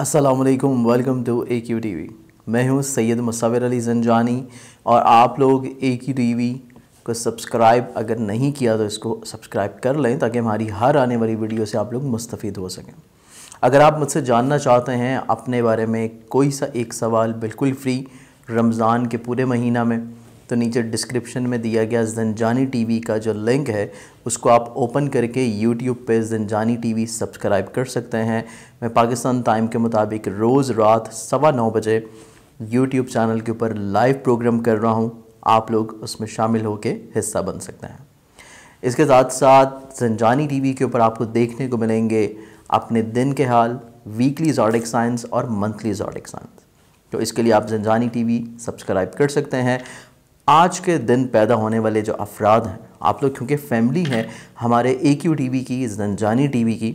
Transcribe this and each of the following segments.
Aslam welcome to A Q TV वी मैं हूँ सैयद मुसाविर अली जंजानी और आप लोग ए क्यू टी वी को सब्सक्राइब अगर नहीं किया तो इसको सब्सक्राइब कर लें ताकि हमारी हर आने वाली वीडियो से आप लोग मुस्तफ़ हो सकें अगर आप मुझसे जानना चाहते हैं अपने बारे में कोई सा एक सवाल बिल्कुल फ्री रमज़ान के पूरे महीना में तो नीचे डिस्क्रिप्शन में दिया गया जनजानी टीवी का जो लिंक है उसको आप ओपन करके यूट्यूब पे जनजानी टीवी सब्सक्राइब कर सकते हैं मैं पाकिस्तान टाइम के मुताबिक रोज़ रात सवा नौ बजे यूट्यूब चैनल के ऊपर लाइव प्रोग्राम कर रहा हूँ आप लोग उसमें शामिल होकर हिस्सा बन सकते हैं इसके साथ साथ जनजानी टी के ऊपर आपको देखने को मिलेंगे अपने दिन के हाल वीकली जॉडिक साइंस और मंथली जॉडिक साइंस तो इसके लिए आप जनजानी टीवी सब्सक्राइब कर सकते हैं आज के दिन पैदा होने वाले जो अफराद हैं आप लोग क्योंकि फैमिली हैं हमारे ए क्यू टी वी की जनजानी टी वी की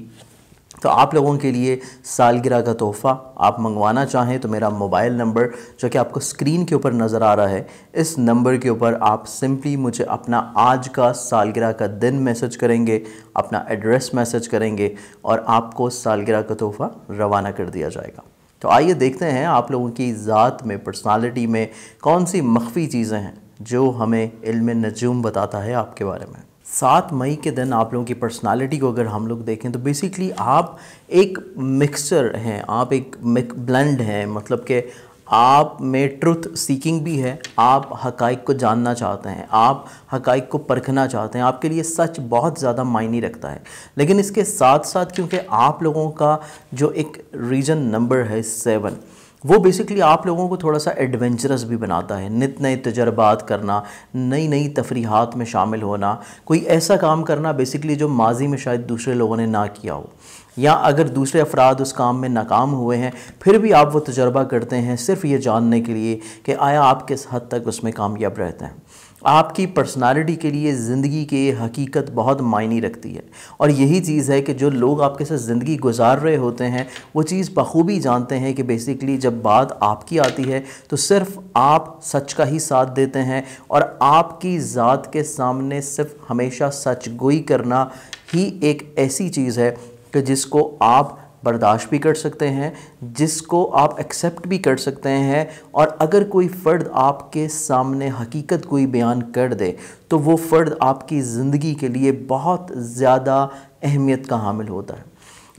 तो आप लोगों के लिए सालगिरह का तोहफ़ा आप मंगवाना चाहें तो मेरा मोबाइल नंबर जो कि आपको स्क्रीन के ऊपर नज़र आ रहा है इस नंबर के ऊपर आप सिंपली मुझे अपना आज का सालगिरह का दिन मैसेज करेंगे अपना एड्रेस मैसेज करेंगे और आपको सालगिरह का तोहफ़ा रवाना कर दिया जाएगा तो आइए देखते हैं आप लोगों की ज़ात में पर्सनालिटी में कौन सी मख्फी चीज़ें हैं जो हमें इल्म नजूम बताता है आपके बारे में सात मई के दिन आप लोगों की पर्सनालिटी को अगर हम लोग देखें तो बेसिकली आप एक मिक्सचर हैं आप एक ब्लेंड हैं मतलब के आप में ट्रुथ सीकिंग भी है आप हकाइक को जानना चाहते हैं आप हकाइक को परखना चाहते हैं आपके लिए सच बहुत ज़्यादा मायने रखता है लेकिन इसके साथ साथ क्योंकि आप लोगों का जो एक रीजन नंबर है सेवन वो बेसिकली आप लोगों को थोड़ा सा एडवेंचरस भी बनाता है नित नए तजर्बात करना नई नई तफरीहत में शामिल होना कोई ऐसा काम करना बेसिकली जो माजी में शायद दूसरे लोगों ने ना किया हो या अगर दूसरे अफराद उस काम में नाकाम हुए हैं फिर भी आप वो तजर्बा करते हैं सिर्फ ये जानने के लिए कि आया आप किस हद तक उसमें कामयाब रहते हैं आपकी पर्सनालिटी के लिए ज़िंदगी के हकीकत बहुत मायने रखती है और यही चीज़ है कि जो लोग आपके साथ ज़िंदगी गुजार रहे होते हैं वो चीज़ बखूबी जानते हैं कि बेसिकली जब बात आपकी आती है तो सिर्फ आप सच का ही साथ देते हैं और आपकी ज़ात के सामने सिर्फ हमेशा सच गोई करना ही एक ऐसी चीज़ है कि जिसको आप बर्दाश्त भी कर सकते हैं जिसको आप एक्सेप्ट भी कर सकते हैं और अगर कोई फ़र्द आपके सामने हकीकत कोई बयान कर दे तो वो फ़र्द आपकी ज़िंदगी के लिए बहुत ज़्यादा अहमियत का हामिल होता है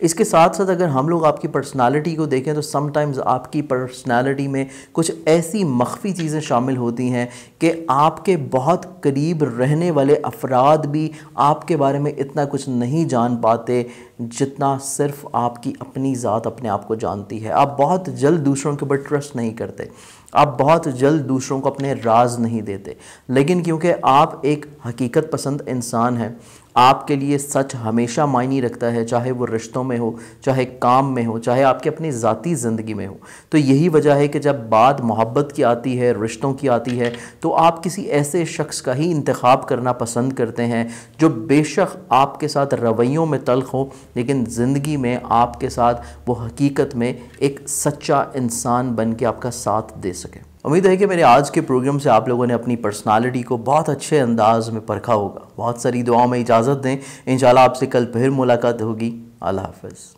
इसके साथ साथ अगर हम लोग आपकी पर्सनालिटी को देखें तो समटाइम्स आपकी पर्सनालिटी में कुछ ऐसी मख्फी चीज़ें शामिल होती हैं कि आपके बहुत करीब रहने वाले अफराद भी आपके बारे में इतना कुछ नहीं जान पाते जितना सिर्फ आपकी अपनी ज़ात अपने आप को जानती है आप बहुत जल्द दूसरों के ऊपर ट्रस्ट नहीं करते आप बहुत जल्द दूसरों को अपने राज नहीं देते लेकिन क्योंकि आप एक हकीकत पसंद इंसान हैं आपके लिए सच हमेशा मायने रखता है चाहे वो रिश्तों में हो चाहे काम में हो चाहे आपके अपनी ज़ाती ज़िंदगी में हो तो यही वजह है कि जब बात मोहब्बत की आती है रिश्तों की आती है तो आप किसी ऐसे शख्स का ही इंतखब करना पसंद करते हैं जो बेशक आपके साथ रवैयों में तलख हो लेकिन ज़िंदगी में आपके साथ वो हकीकत में एक सच्चा इंसान बन के आपका साथ दे सके उम्मीद है कि मेरे आज के प्रोग्राम से आप लोगों ने अपनी पर्सनालिटी को बहुत अच्छे अंदाज में परखा होगा बहुत सारी दुआओं में इजाज़त दें इन आपसे कल फिर मुलाकात होगी अल्लाह हाफ